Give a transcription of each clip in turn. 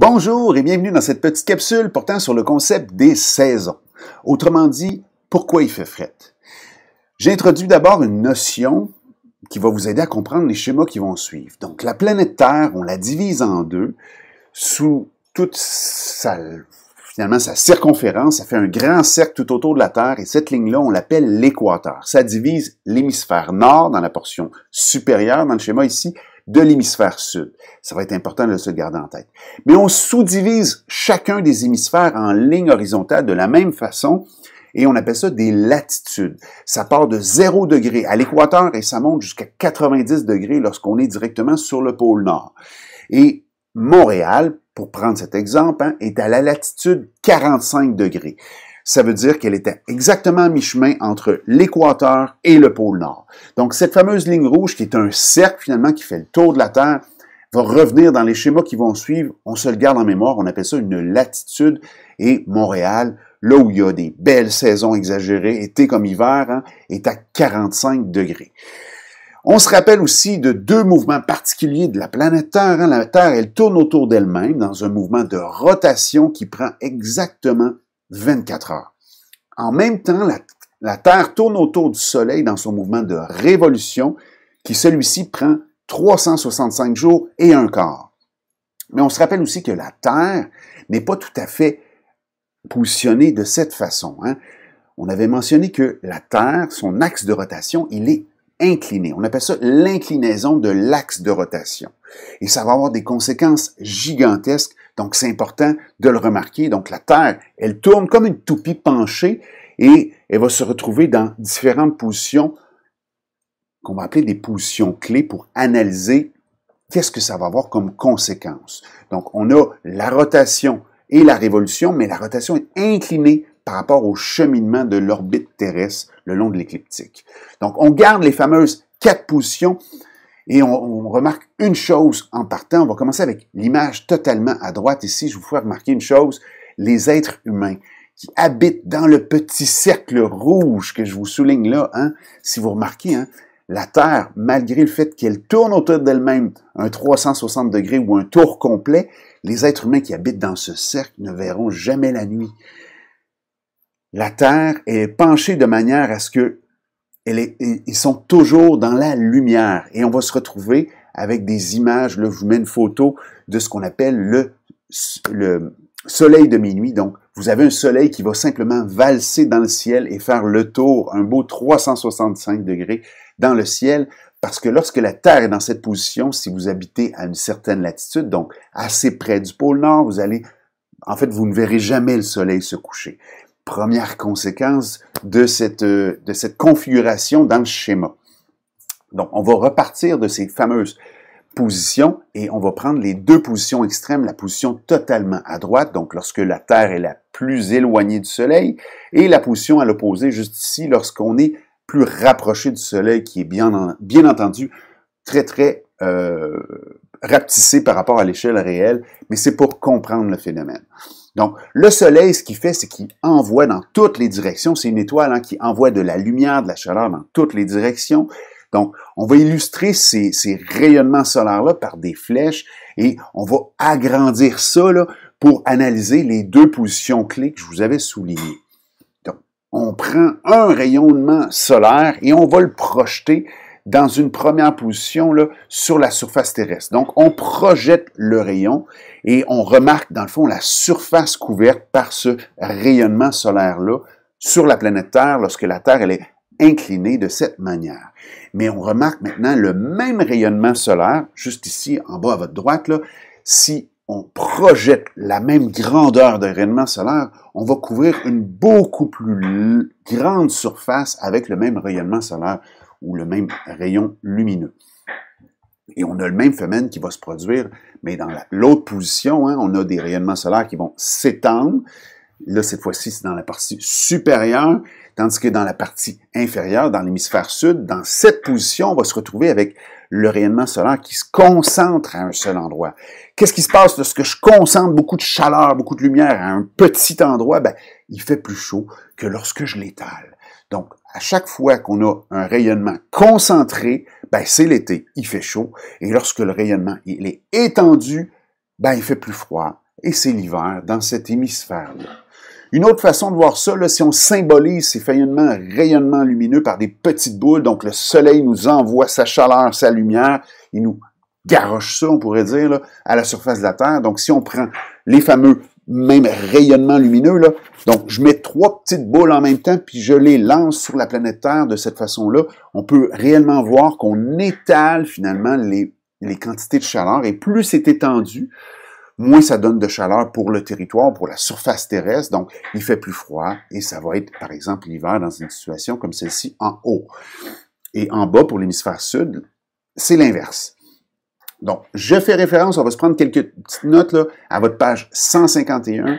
Bonjour et bienvenue dans cette petite capsule portant sur le concept des saisons. Autrement dit, pourquoi il fait fret. J'introduis d'abord une notion qui va vous aider à comprendre les schémas qui vont suivre. Donc la planète Terre, on la divise en deux sous toute sa finalement sa circonférence, ça fait un grand cercle tout autour de la Terre et cette ligne-là, on l'appelle l'équateur. Ça divise l'hémisphère nord dans la portion supérieure dans le schéma ici de l'hémisphère sud. Ça va être important de se garder en tête. Mais on sous-divise chacun des hémisphères en lignes horizontales de la même façon et on appelle ça des latitudes. Ça part de 0 degré à l'équateur et ça monte jusqu'à 90 degrés lorsqu'on est directement sur le pôle nord. Et Montréal, pour prendre cet exemple, hein, est à la latitude 45 degrés ça veut dire qu'elle était exactement à mi-chemin entre l'équateur et le pôle Nord. Donc, cette fameuse ligne rouge, qui est un cercle finalement qui fait le tour de la Terre, va revenir dans les schémas qui vont suivre. On se le garde en mémoire, on appelle ça une latitude. Et Montréal, là où il y a des belles saisons exagérées, été comme hiver, hein, est à 45 degrés. On se rappelle aussi de deux mouvements particuliers de la planète Terre. Hein. La Terre, elle tourne autour d'elle-même dans un mouvement de rotation qui prend exactement 24 heures. En même temps, la, Terre tourne autour du Soleil dans son mouvement de révolution, qui celui-ci prend 365 jours et un quart. Mais on se rappelle aussi que la Terre n'est pas tout à fait positionnée de cette façon. Hein. On avait mentionné que la Terre, son axe de rotation, il est incliné. On appelle ça l'inclinaison de l'axe de rotation. Et ça va avoir des conséquences gigantesques donc, c'est important de le remarquer. Donc, la Terre, elle tourne comme une toupie penchée et elle va se retrouver dans différentes positions qu'on va appeler des positions clés pour analyser qu'est-ce que ça va avoir comme conséquence. Donc, on a la rotation et la révolution, mais la rotation est inclinée par rapport au cheminement de l'orbite terrestre le long de l'écliptique. Donc, on garde les fameuses quatre positions et on, remarque une chose en partant. On va commencer avec l'image totalement à droite. Ici, je vous fais remarquer une chose. Les êtres humains qui habitent dans le petit cercle rouge que je vous souligne là, hein, si vous remarquez, hein, la Terre, malgré le fait qu'elle tourne autour d'elle-même un 360 degrés ou un tour complet, les êtres humains qui habitent dans ce cercle ne verront jamais la nuit. La Terre est penchée de manière à ce que ils sont toujours dans la lumière. Et on va se retrouver avec des images. Là, je vous mets une photo de ce qu'on appelle le, le soleil de minuit. Donc, vous avez un soleil qui va simplement valser dans le ciel et faire le tour, un beau 365 degrés dans le ciel. Parce que lorsque la Terre est dans cette position, si vous habitez à une certaine latitude, donc assez près du pôle Nord, vous allez, en fait, vous ne verrez jamais le soleil se coucher première conséquence de cette, euh, de cette configuration dans le schéma. Donc, on va repartir de ces fameuses positions et on va prendre les deux positions extrêmes, la position totalement à droite, donc lorsque la Terre est la plus éloignée du Soleil, et la position à l'opposé, juste ici, lorsqu'on est plus rapproché du Soleil, qui est bien, bien entendu très, très euh, rapetissé par rapport à l'échelle réelle, mais c'est pour comprendre le phénomène. Donc, le Soleil, ce qu'il fait, c'est qu'il envoie dans toutes les directions. C'est une étoile hein, qui envoie de la lumière, de la chaleur dans toutes les directions. Donc, on va illustrer ces, rayonnements solaires-là par des flèches et on va agrandir ça pour analyser les deux positions clés que je vous avais soulignées. Donc, on prend un rayonnement solaire et on va le projeter dans une première position là, sur la surface terrestre. Donc, on projette le rayon et on remarque, dans le fond, la surface couverte par ce rayonnement solaire-là sur la planète Terre lorsque la Terre elle est inclinée de cette manière. Mais on remarque maintenant le même rayonnement solaire, juste ici, en bas à votre droite, là, si on projette la même grandeur de rayonnement solaire, on va couvrir une beaucoup plus grande surface avec le même rayonnement solaire ou le même rayon lumineux. Et on a le même phénomène qui va se produire, mais dans l'autre position, hein, on a des rayonnements solaires qui vont s'étendre. Là, cette fois-ci, c'est dans la partie supérieure, tandis que dans la partie inférieure, dans l'hémisphère sud, dans cette position, on va se retrouver avec le rayonnement solaire qui se concentre à un seul endroit. Qu'est-ce qui se passe lorsque je concentre beaucoup de chaleur, beaucoup de lumière à un petit endroit? Ben, il fait plus chaud que lorsque je l'étale. Donc, à chaque fois qu'on a un rayonnement concentré, ben c'est l'été, il fait chaud. Et lorsque le rayonnement il est étendu, ben il fait plus froid. Et c'est l'hiver dans cet hémisphère-là. Une autre façon de voir ça, là, si on symbolise ces rayonnements, rayonnements lumineux par des petites boules, donc le soleil nous envoie sa chaleur, sa lumière, il nous garoche ça, on pourrait dire, à la surface de la Terre. Donc si on prend les fameux même rayonnement lumineux. Là. Donc, je mets trois petites boules en même temps, puis je les lance sur la planète Terre de cette façon-là. On peut réellement voir qu'on étale finalement les, les quantités de chaleur, et plus c'est étendu, moins ça donne de chaleur pour le territoire, pour la surface terrestre. Donc, il fait plus froid, et ça va être, par exemple, l'hiver dans une situation comme celle-ci en haut. Et en bas, pour l'hémisphère sud, c'est l'inverse. Donc, je fais référence, on va se prendre quelques petites notes là, à votre page 151.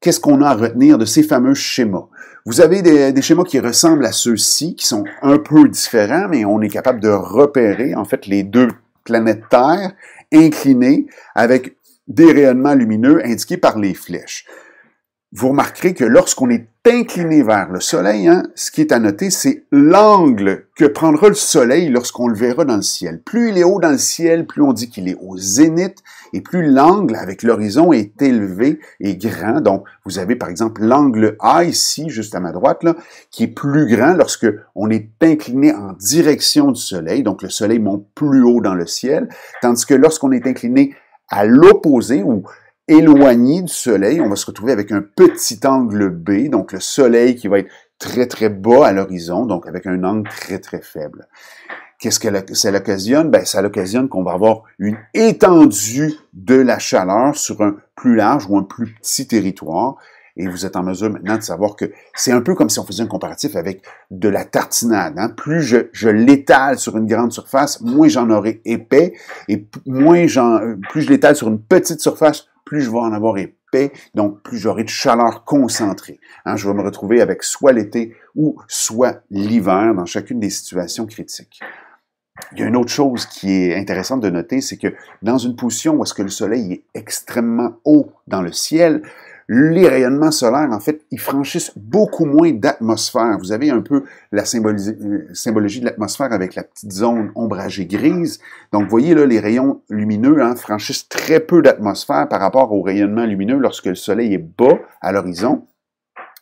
Qu'est-ce qu'on a à retenir de ces fameux schémas? Vous avez des, schémas qui ressemblent à ceux-ci, qui sont un peu différents, mais on est capable de repérer en fait les deux planètes Terre inclinées avec des rayonnements lumineux indiqués par les flèches vous remarquerez que lorsqu'on est incliné vers le soleil, hein, ce qui est à noter, c'est l'angle que prendra le soleil lorsqu'on le verra dans le ciel. Plus il est haut dans le ciel, plus on dit qu'il est au zénith, et plus l'angle avec l'horizon est élevé et grand. Donc, vous avez par exemple l'angle A ici, juste à ma droite, là, qui est plus grand lorsque on est incliné en direction du soleil. Donc, le soleil monte plus haut dans le ciel, tandis que lorsqu'on est incliné à l'opposé ou éloigné du soleil, on va se retrouver avec un petit angle B, donc le soleil qui va être très très bas à l'horizon, donc avec un angle très très faible. Qu'est-ce que ça l'occasionne? Ben, ça l'occasionne qu'on va avoir une étendue de la chaleur sur un plus large ou un plus petit territoire. Et vous êtes en mesure maintenant de savoir que c'est un peu comme si on faisait un comparatif avec de la tartinade. Hein. Plus je, je l'étale sur une grande surface, moins j'en aurai épais. Et moins j'en, plus je l'étale sur une petite surface, plus je vais en avoir épais, donc plus j'aurai de chaleur concentrée. Hein, je vais me retrouver avec soit l'été ou soit l'hiver dans chacune des situations critiques. Il y a une autre chose qui est intéressante de noter, c'est que dans une position où est-ce que le soleil est extrêmement haut dans le ciel, les rayonnements solaires, en fait, ils franchissent beaucoup moins d'atmosphère. Vous avez un peu la symbologie de l'atmosphère avec la petite zone ombragée grise. Donc, vous voyez là, les rayons lumineux hein, franchissent très peu d'atmosphère par rapport au rayonnement lumineux lorsque le soleil est bas à l'horizon.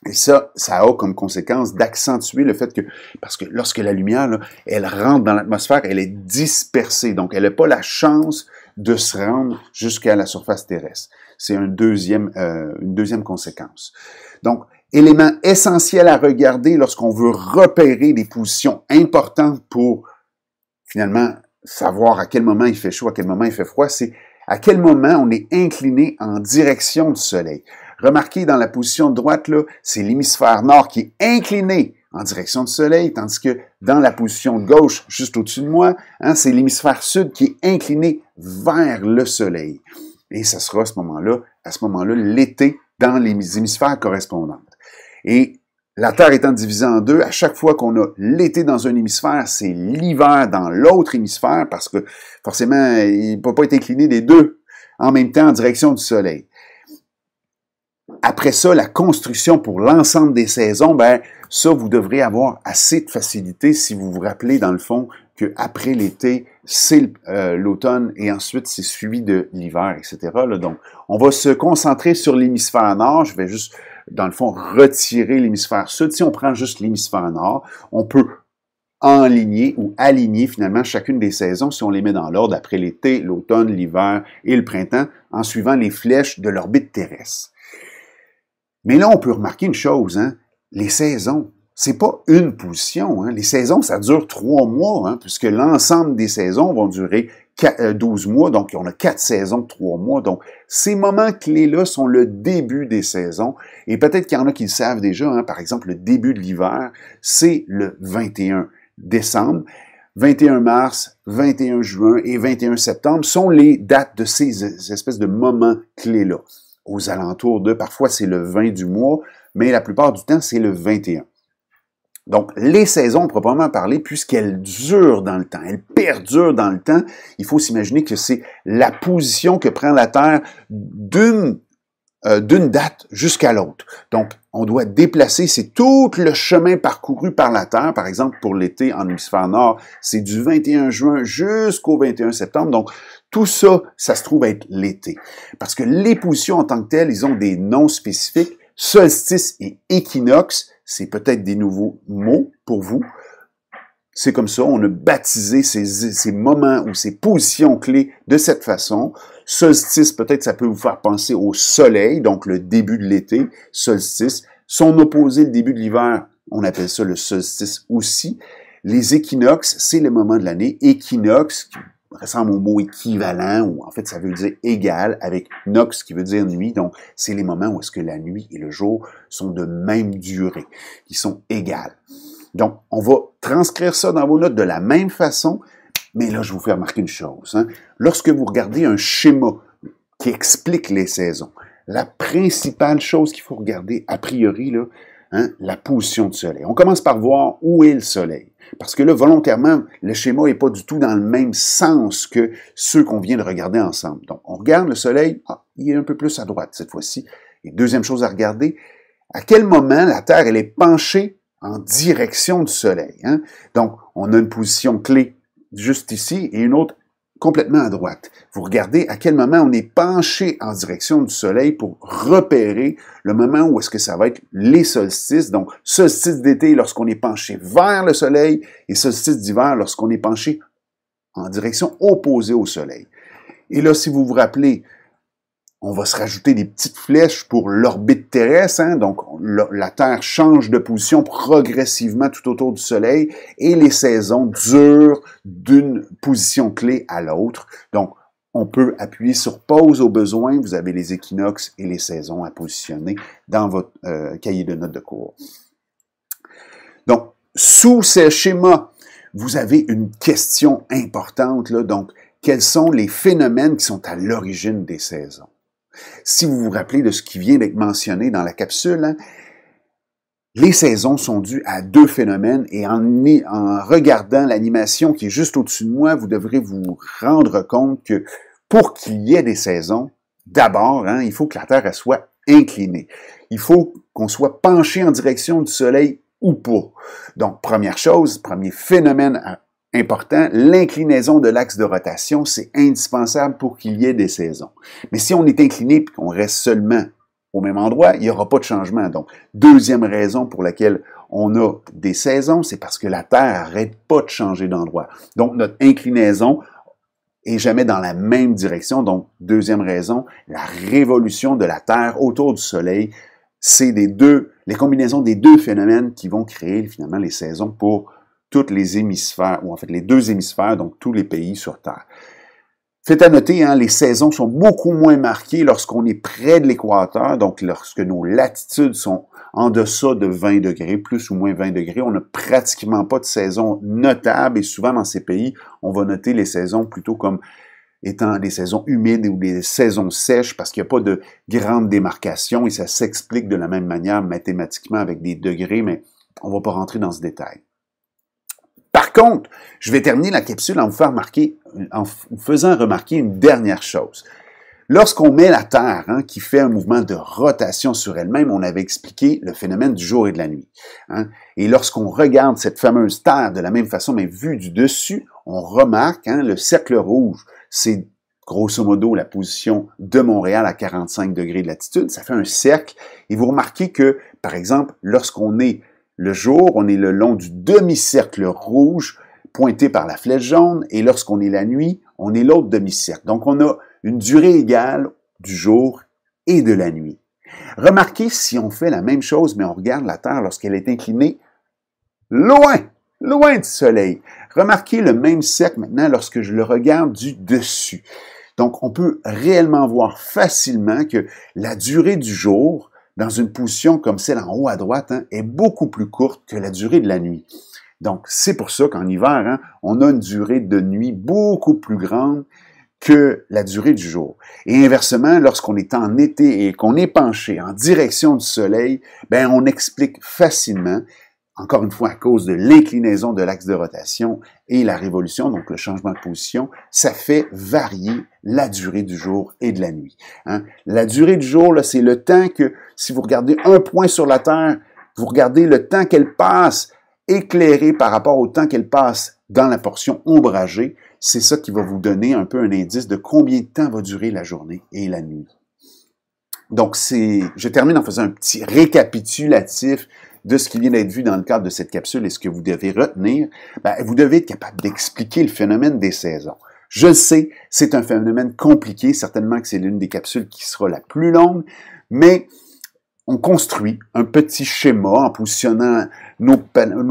Et ça, ça a comme conséquence d'accentuer le fait que, parce que lorsque la lumière, elle rentre dans l'atmosphère, elle est dispersée. Donc, elle n'a pas la chance de se rendre jusqu'à la surface terrestre. C'est deuxième, euh, une deuxième conséquence. Donc, élément essentiel à regarder lorsqu'on veut repérer des positions importantes pour finalement savoir à quel moment il fait chaud, à quel moment il fait froid, c'est à quel moment on est incliné en direction du soleil. Remarquez dans la position droite, là, c'est l'hémisphère nord qui est incliné en direction du soleil, tandis que dans la position de gauche, juste au-dessus de moi, hein, c'est l'hémisphère sud qui est incliné vers le soleil. Et ça sera à ce moment-là, à ce moment-là, l'été dans les hémisphères correspondantes. Et la Terre étant divisée en deux, à chaque fois qu'on a l'été dans un hémisphère, c'est l'hiver dans l'autre hémisphère parce que forcément, il ne peut pas être incliné des deux en même temps en direction du Soleil. Après ça, la construction pour l'ensemble des saisons, ben, ça, vous devrez avoir assez de facilité si vous vous rappelez, dans le fond, qu'après l'été, c'est euh, l'automne et ensuite c'est suivi de l'hiver, etc. donc, on va se concentrer sur l'hémisphère nord. Je vais juste, dans le fond, retirer l'hémisphère sud. Si on prend juste l'hémisphère nord, on peut enligner ou aligner finalement chacune des saisons si on les met dans l'ordre après l'été, l'automne, l'hiver et le printemps en suivant les flèches de l'orbite terrestre. Mais là, on peut remarquer une chose, hein. les saisons, c'est pas une position. Hein. Les saisons, ça dure trois mois, hein, puisque l'ensemble des saisons vont durer 12 euh, mois, donc on a quatre saisons de trois mois. Donc, ces moments clés-là sont le début des saisons. Et peut-être qu'il y en a qui le savent déjà, hein. par exemple, le début de l'hiver, c'est le 21 décembre. 21 mars, 21 juin et 21 septembre sont les dates de ces espèces de moments clés-là. Aux alentours de, parfois c'est le 20 du mois, mais la plupart du temps c'est le 21. Donc, les saisons, proprement parler, puisqu'elles durent dans le temps, elles perdurent dans le temps, il faut s'imaginer que c'est la position que prend la Terre euh, d'une date jusqu'à l'autre. Donc, on doit déplacer, c'est tout le chemin parcouru par la Terre. Par exemple, pour l'été en hémisphère nord, c'est du 21 juin jusqu'au 21 septembre. Donc, tout ça, ça se trouve être l'été. Parce que les positions en tant que telles, ils ont des noms spécifiques. Solstice et équinoxe, c'est peut-être des nouveaux mots pour vous. C'est comme ça, on a baptisé ces, ces, moments ou ces positions clés de cette façon. Solstice, peut-être ça peut vous faire penser au soleil, donc le début de l'été, solstice. Son opposé, le début de l'hiver, on appelle ça le solstice aussi. Les équinoxes, c'est le moment de l'année. Équinoxe, ressemble au mot équivalent, ou en fait ça veut dire égal, avec nox qui veut dire nuit. Donc c'est les moments où est-ce que la nuit et le jour sont de même durée, qui sont égales. Donc on va transcrire ça dans vos notes de la même façon, mais là je vous fais remarquer une chose. Hein. Lorsque vous regardez un schéma qui explique les saisons, la principale chose qu'il faut regarder a priori, là, hein, la position du soleil. On commence par voir où est le soleil. Parce que là, volontairement, le schéma n'est pas du tout dans le même sens que ceux qu'on vient de regarder ensemble. Donc, on regarde le soleil, ah, il est un peu plus à droite cette fois-ci. Et deuxième chose à regarder, à quel moment la Terre, elle est penchée en direction du soleil. Hein? Donc, on a une position clé juste ici et une autre complètement à droite. Vous regardez à quel moment on est penché en direction du soleil pour repérer le moment où est-ce que ça va être les solstices. Donc, solstice d'été lorsqu'on est penché vers le soleil et solstice d'hiver lorsqu'on est penché en direction opposée au soleil. Et là, si vous vous rappelez, on va se rajouter des petites flèches pour l'orbite terrestre. Hein. Donc, la Terre change de position progressivement tout autour du Soleil et les saisons durent d'une position clé à l'autre. Donc, on peut appuyer sur pause au besoin. Vous avez les équinoxes et les saisons à positionner dans votre euh, cahier de notes de cours. Donc, sous ces schémas, vous avez une question importante. Là, donc, quels sont les phénomènes qui sont à l'origine des saisons? Si vous vous rappelez de ce qui vient d'être mentionné dans la capsule, hein, les saisons sont dues à deux phénomènes et en, en regardant l'animation qui est juste au-dessus de moi, vous devrez vous rendre compte que pour qu'il y ait des saisons, d'abord, hein, il faut que la Terre soit inclinée. Il faut qu'on soit penché en direction du Soleil ou pas. Donc, première chose, premier phénomène à important, l'inclinaison de l'axe de rotation, c'est indispensable pour qu'il y ait des saisons. Mais si on est incliné et qu'on reste seulement au même endroit, il n'y aura pas de changement. Donc, deuxième raison pour laquelle on a des saisons, c'est parce que la Terre n'arrête pas de changer d'endroit. Donc, notre inclinaison est jamais dans la même direction. Donc, deuxième raison, la révolution de la Terre autour du Soleil, c'est des deux, les combinaisons des deux phénomènes qui vont créer finalement les saisons pour toutes les hémisphères, ou en fait les deux hémisphères, donc tous les pays sur Terre. Faites à noter, hein, les saisons sont beaucoup moins marquées lorsqu'on est près de l'équateur, donc lorsque nos latitudes sont en deçà de 20 degrés, plus ou moins 20 degrés. On n'a pratiquement pas de saison notable et souvent dans ces pays, on va noter les saisons plutôt comme étant des saisons humides ou des saisons sèches parce qu'il n'y a pas de grande démarcation et ça s'explique de la même manière mathématiquement avec des degrés, mais on ne va pas rentrer dans ce détail. Donc, je vais terminer la capsule en vous, faire remarquer, en faisant remarquer une dernière chose. Lorsqu'on met la Terre, hein, qui fait un mouvement de rotation sur elle-même, on avait expliqué le phénomène du jour et de la nuit. Hein. Et lorsqu'on regarde cette fameuse Terre de la même façon, mais vue du dessus, on remarque hein, le cercle rouge. C'est grosso modo la position de Montréal à 45 degrés de latitude. Ça fait un cercle. Et vous remarquez que, par exemple, lorsqu'on est le jour, on est le long du demi-cercle rouge pointé par la flèche jaune, et lorsqu'on est la nuit, on est l'autre demi-cercle. Donc on a une durée égale du jour et de la nuit. Remarquez si on fait la même chose, mais on regarde la Terre lorsqu'elle est inclinée loin, loin du Soleil. Remarquez le même cercle maintenant lorsque je le regarde du dessus. Donc on peut réellement voir facilement que la durée du jour dans une position comme celle en haut à droite hein, est beaucoup plus courte que la durée de la nuit. Donc, c'est pour ça qu'en hiver, hein, on a une durée de nuit beaucoup plus grande que la durée du jour. Et inversement, lorsqu'on est en été et qu'on est penché en direction du soleil, ben on explique facilement encore une fois à cause de l'inclinaison de l'axe de rotation et la révolution, donc le changement de position, ça fait varier la durée du jour et de la nuit. Hein. La durée du jour, c'est le temps que, si vous regardez un point sur la Terre, vous regardez le temps qu'elle passe éclairée par rapport au temps qu'elle passe dans la portion ombragée, c'est ça qui va vous donner un peu un indice de combien de temps va durer la journée et la nuit. Donc, c'est, je termine en faisant un petit récapitulatif de ce qui vient d'être vu dans le cadre de cette capsule et ce que vous devez retenir, ben, vous devez être capable d'expliquer le phénomène des saisons. Je sais, c'est un phénomène compliqué, certainement que c'est l'une des capsules qui sera la plus longue, mais on construit un petit schéma en positionnant nos,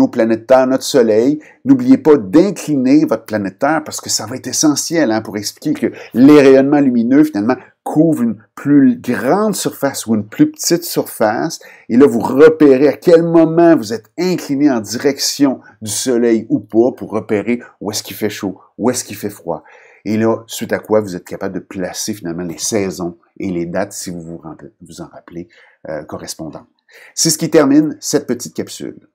planètes Terre, notre Soleil. N'oubliez pas d'incliner votre Terre parce que ça va être essentiel hein, pour expliquer que les rayonnements lumineux, finalement, couvre une plus grande surface ou une plus petite surface. Et là, vous repérez à quel moment vous êtes incliné en direction du soleil ou pas pour repérer où est-ce qu'il fait chaud, où est-ce qu'il fait froid. Et là, suite à quoi, vous êtes capable de placer finalement les saisons et les dates, si vous vous en rappelez, euh, correspondants C'est ce qui termine cette petite capsule.